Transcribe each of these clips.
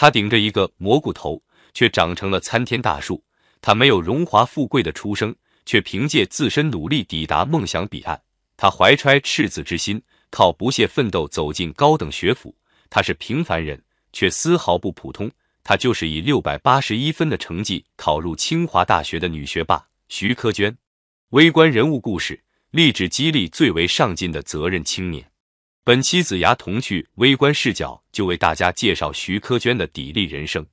他顶着一个蘑菇头，却长成了参天大树。他没有荣华富贵的出生，却凭借自身努力抵达梦想彼岸。他怀揣赤子之心，靠不懈奋斗走进高等学府。他是平凡人，却丝毫不普通。他就是以六百八十一分的成绩考入清华大学的女学霸徐科娟。微观人物故事，励志激励最为上进的责任青年。本期子牙童趣微观视角就为大家介绍徐克娟的砥砺人生。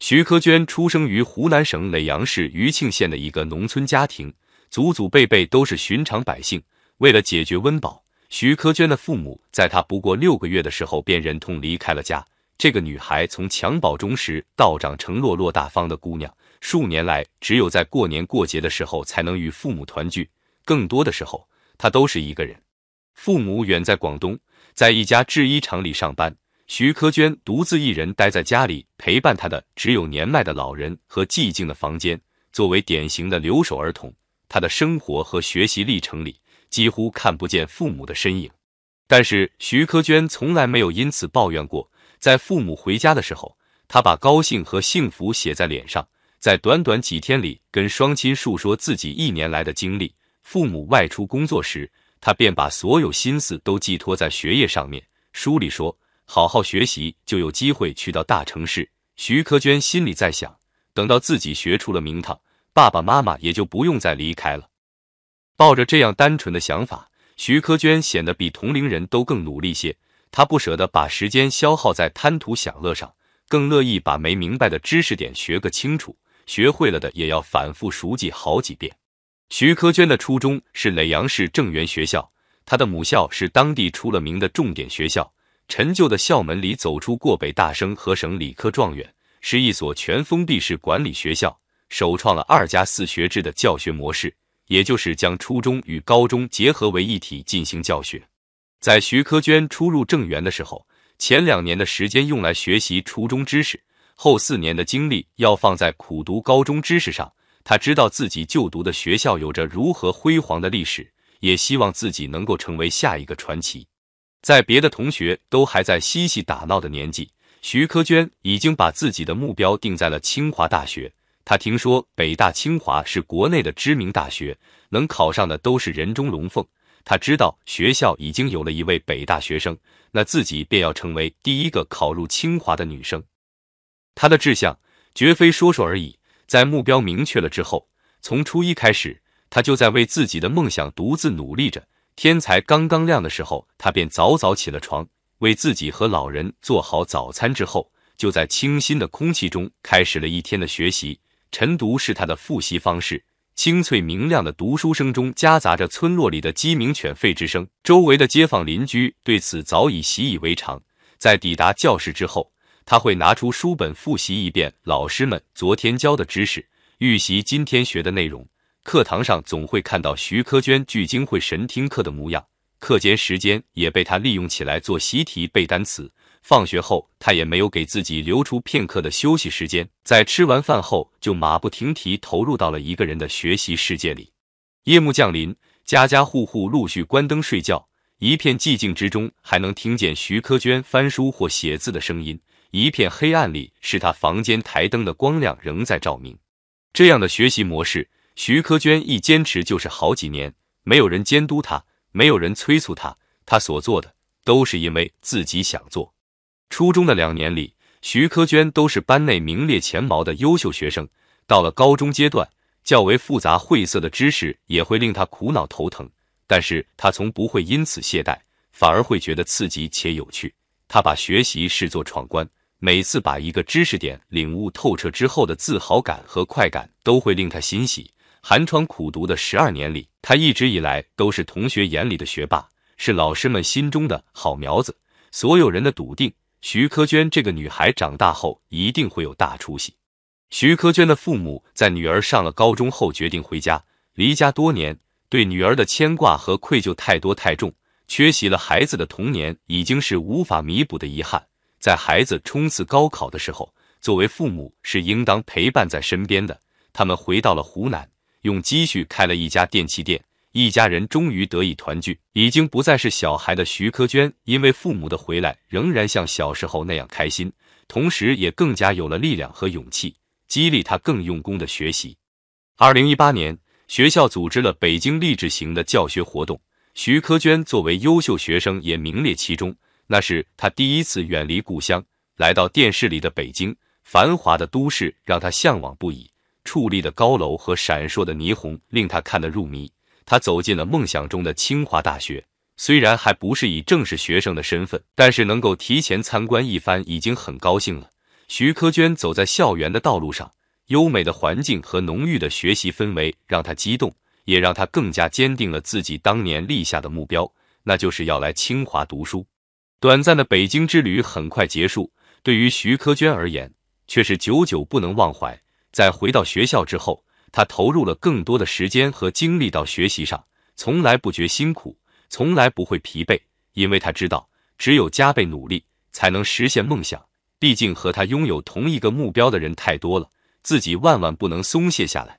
徐克娟出生于湖南省耒阳市余庆县的一个农村家庭，祖祖辈辈都是寻常百姓。为了解决温饱，徐克娟的父母在她不过六个月的时候便忍痛离开了家。这个女孩从襁褓中时道长成落落大方的姑娘，数年来只有在过年过节的时候才能与父母团聚，更多的时候她都是一个人。父母远在广东，在一家制衣厂里上班。徐科娟独自一人待在家里，陪伴她的只有年迈的老人和寂静的房间。作为典型的留守儿童，她的生活和学习历程里几乎看不见父母的身影。但是，徐科娟从来没有因此抱怨过。在父母回家的时候，她把高兴和幸福写在脸上，在短短几天里跟双亲述说自己一年来的经历。父母外出工作时。他便把所有心思都寄托在学业上面。书里说，好好学习就有机会去到大城市。徐科娟心里在想，等到自己学出了名堂，爸爸妈妈也就不用再离开了。抱着这样单纯的想法，徐科娟显得比同龄人都更努力些。她不舍得把时间消耗在贪图享乐上，更乐意把没明白的知识点学个清楚，学会了的也要反复熟记好几遍。徐科娟的初中是耒阳市正源学校，她的母校是当地出了名的重点学校。陈旧的校门里走出过北大生和省理科状元，是一所全封闭式管理学校，首创了“二加四”学制的教学模式，也就是将初中与高中结合为一体进行教学。在徐科娟初入正源的时候，前两年的时间用来学习初中知识，后四年的精力要放在苦读高中知识上。他知道自己就读的学校有着如何辉煌的历史，也希望自己能够成为下一个传奇。在别的同学都还在嬉戏打闹的年纪，徐科娟已经把自己的目标定在了清华大学。他听说北大清华是国内的知名大学，能考上的都是人中龙凤。他知道学校已经有了一位北大学生，那自己便要成为第一个考入清华的女生。他的志向绝非说说而已。在目标明确了之后，从初一开始，他就在为自己的梦想独自努力着。天才刚刚亮的时候，他便早早起了床，为自己和老人做好早餐之后，就在清新的空气中开始了一天的学习。晨读是他的复习方式，清脆明亮的读书声中夹杂着村落里的鸡鸣犬吠之声，周围的街坊邻居对此早已习以为常。在抵达教室之后，他会拿出书本复习一遍老师们昨天教的知识，预习今天学的内容。课堂上总会看到徐科娟聚精会神听课的模样，课间时间也被他利用起来做习题、背单词。放学后，他也没有给自己留出片刻的休息时间，在吃完饭后就马不停蹄投入到了一个人的学习世界里。夜幕降临，家家户户陆续关灯睡觉，一片寂静之中，还能听见徐科娟翻书或写字的声音。一片黑暗里，是他房间台灯的光亮仍在照明。这样的学习模式，徐科娟一坚持就是好几年。没有人监督他，没有人催促他，他所做的都是因为自己想做。初中的两年里，徐科娟都是班内名列前茅的优秀学生。到了高中阶段，较为复杂晦涩的知识也会令他苦恼头疼，但是他从不会因此懈怠，反而会觉得刺激且有趣。他把学习视作闯关。每次把一个知识点领悟透彻之后的自豪感和快感，都会令他欣喜。寒窗苦读的十二年里，他一直以来都是同学眼里的学霸，是老师们心中的好苗子。所有人的笃定，徐科娟这个女孩长大后一定会有大出息。徐科娟的父母在女儿上了高中后决定回家。离家多年，对女儿的牵挂和愧疚太多太重，缺席了孩子的童年，已经是无法弥补的遗憾。在孩子冲刺高考的时候，作为父母是应当陪伴在身边的。他们回到了湖南，用积蓄开了一家电器店，一家人终于得以团聚。已经不再是小孩的徐科娟，因为父母的回来，仍然像小时候那样开心，同时也更加有了力量和勇气，激励他更用功的学习。二零一八年，学校组织了北京励志型的教学活动，徐科娟作为优秀学生，也名列其中。那是他第一次远离故乡，来到电视里的北京，繁华的都市让他向往不已。矗立的高楼和闪烁的霓虹令他看得入迷。他走进了梦想中的清华大学，虽然还不是以正式学生的身份，但是能够提前参观一番已经很高兴了。徐科娟走在校园的道路上，优美的环境和浓郁的学习氛围让他激动，也让他更加坚定了自己当年立下的目标，那就是要来清华读书。短暂的北京之旅很快结束，对于徐科娟而言却是久久不能忘怀。在回到学校之后，他投入了更多的时间和精力到学习上，从来不觉辛苦，从来不会疲惫，因为他知道，只有加倍努力才能实现梦想。毕竟和他拥有同一个目标的人太多了，自己万万不能松懈下来。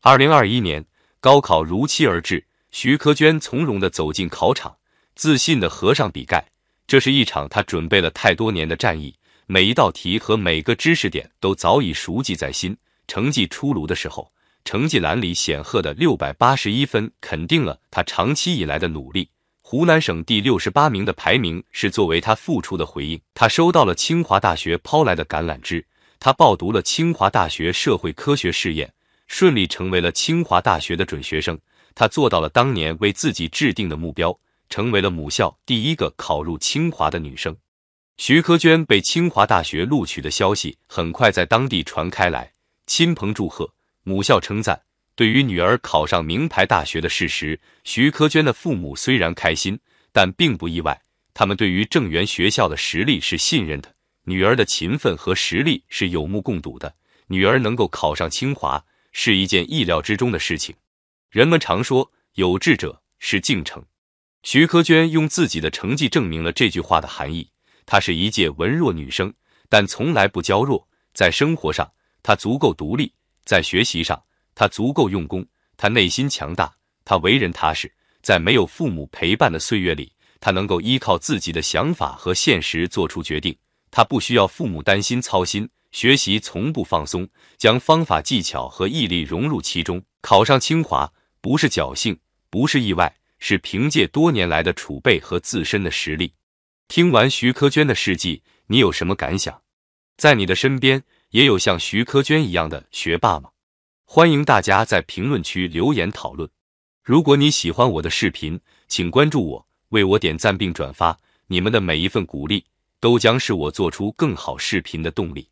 二零二一年高考如期而至，徐科娟从容的走进考场，自信的合上笔盖。这是一场他准备了太多年的战役，每一道题和每个知识点都早已熟记在心。成绩出炉的时候，成绩栏里显赫的六百八十一分，肯定了他长期以来的努力。湖南省第六十八名的排名是作为他付出的回应。他收到了清华大学抛来的橄榄枝，他报读了清华大学社会科学试验，顺利成为了清华大学的准学生。他做到了当年为自己制定的目标。成为了母校第一个考入清华的女生，徐科娟被清华大学录取的消息很快在当地传开来，亲朋祝贺，母校称赞。对于女儿考上名牌大学的事实，徐科娟的父母虽然开心，但并不意外。他们对于正源学校的实力是信任的，女儿的勤奋和实力是有目共睹的。女儿能够考上清华是一件意料之中的事情。人们常说，有志者事竟成。徐科娟用自己的成绩证明了这句话的含义。她是一介文弱女生，但从来不娇弱。在生活上，她足够独立；在学习上，她足够用功。她内心强大，她为人踏实。在没有父母陪伴的岁月里，她能够依靠自己的想法和现实做出决定。她不需要父母担心操心，学习从不放松，将方法技巧和毅力融入其中。考上清华，不是侥幸，不是意外。是凭借多年来的储备和自身的实力。听完徐科娟的事迹，你有什么感想？在你的身边也有像徐科娟一样的学霸吗？欢迎大家在评论区留言讨论。如果你喜欢我的视频，请关注我，为我点赞并转发。你们的每一份鼓励，都将是我做出更好视频的动力。